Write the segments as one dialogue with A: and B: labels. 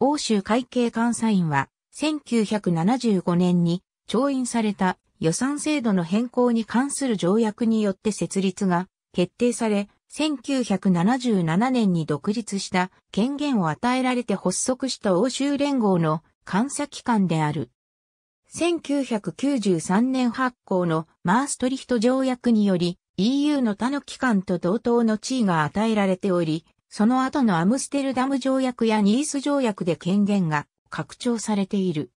A: 欧州会計監査院は、1975年に、調印された予算制度の変更に関する条約によって設立が決定され、1977年に独立した権限を与えられて発足した欧州連合の監査機関である。1993年発行のマーストリヒト条約により EU の他の機関と同等の地位が与えられており、その後のアムステルダム条約やニース条約で権限が拡張されている。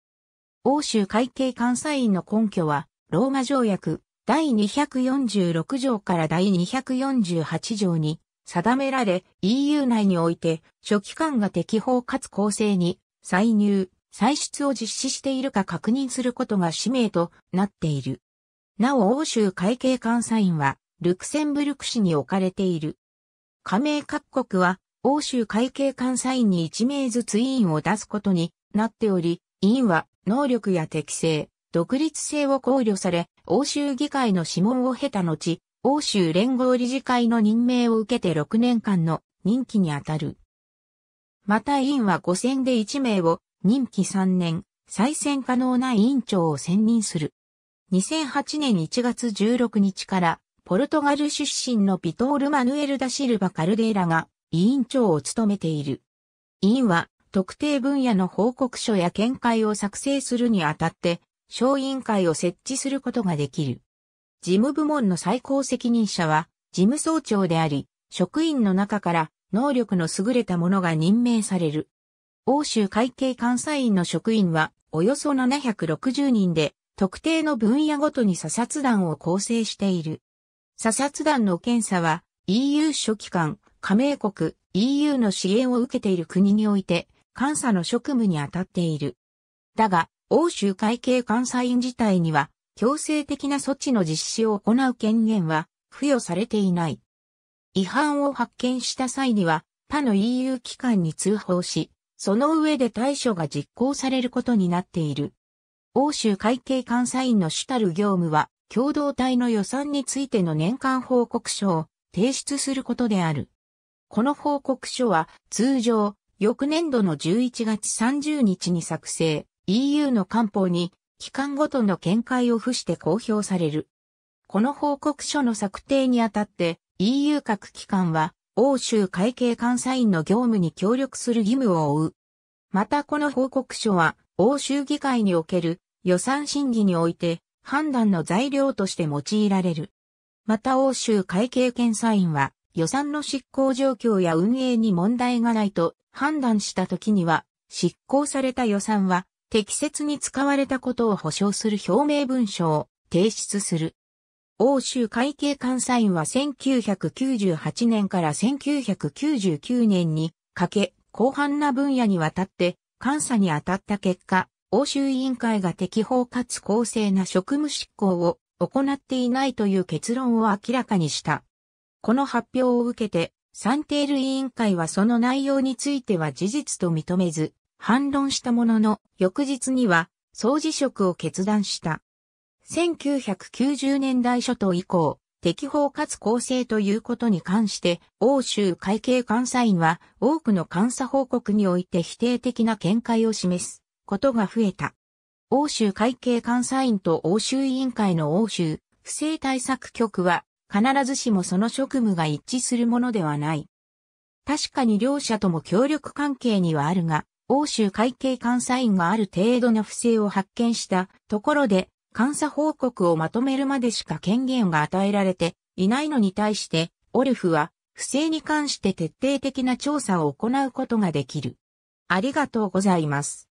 A: 欧州会計監査院の根拠は、ローマ条約第246条から第248条に定められ、EU 内において、初期間が適法かつ公正に、歳入、歳出を実施しているか確認することが使命となっている。なお欧州会計監査院は、ルクセンブルク市に置かれている。加盟各国は、欧州会計監査員に1名ずつ委員を出すことになっており、委員は能力や適性、独立性を考慮され、欧州議会の諮問を経た後、欧州連合理事会の任命を受けて6年間の任期にあたる。また委員は5選で1名を任期3年、再選可能な委員長を選任する。2008年1月16日からポルトガル出身のピトール・マヌエル・ダ・シルバ・カルデーラが委員長を務めている。委員は特定分野の報告書や見解を作成するにあたって小委員会を設置することができる。事務部門の最高責任者は事務総長であり、職員の中から能力の優れた者が任命される。欧州会計監査員の職員はおよそ760人で、特定の分野ごとに査察団を構成している。査察団の検査は EU 諸機関、加盟国、EU の支援を受けている国において、監査の職務に当たっている。だが、欧州会計監査員自体には、強制的な措置の実施を行う権限は付与されていない。違反を発見した際には、他の EU 機関に通報し、その上で対処が実行されることになっている。欧州会計監査員の主たる業務は、共同体の予算についての年間報告書を提出することである。この報告書は通常、翌年度の11月30日に作成、EU の官報に機関ごとの見解を付して公表される。この報告書の策定にあたって EU 各機関は欧州会計監査員の業務に協力する義務を負う。またこの報告書は欧州議会における予算審議において判断の材料として用いられる。また欧州会計検査院は予算の執行状況や運営に問題がないと判断した時には執行された予算は適切に使われたことを保証する表明文書を提出する。欧州会計監査院は1998年から1999年にかけ広範な分野にわたって監査に当たった結果、欧州委員会が適法かつ公正な職務執行を行っていないという結論を明らかにした。この発表を受けて、サンテール委員会はその内容については事実と認めず、反論したものの、翌日には、総辞職を決断した。1990年代初頭以降、適法かつ公正ということに関して、欧州会計監査院は多くの監査報告において否定的な見解を示す。ことが増えた。欧州会計監査院と欧州委員会の欧州不正対策局は必ずしもその職務が一致するものではない。確かに両者とも協力関係にはあるが、欧州会計監査院がある程度の不正を発見したところで、監査報告をまとめるまでしか権限が与えられていないのに対して、オルフは不正に関して徹底的な調査を行うことができる。ありがとうございます。